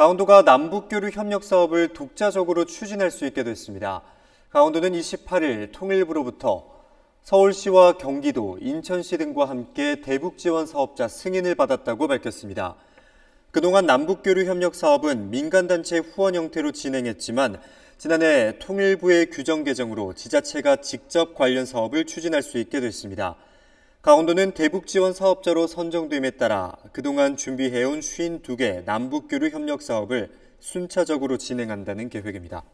강원도가 남북교류 협력 사업을 독자적으로 추진할 수 있게 됐습니다. 강원도는 28일 통일부로부터 서울시와 경기도, 인천시 등과 함께 대북지원 사업자 승인을 받았다고 밝혔습니다. 그동안 남북교류 협력 사업은 민간단체 후원 형태로 진행했지만 지난해 통일부의 규정 개정으로 지자체가 직접 관련 사업을 추진할 수 있게 됐습니다. 강원도는 대북지원 사업자로 선정됨에 따라 그동안 준비해온 52개 남북교류 협력 사업을 순차적으로 진행한다는 계획입니다.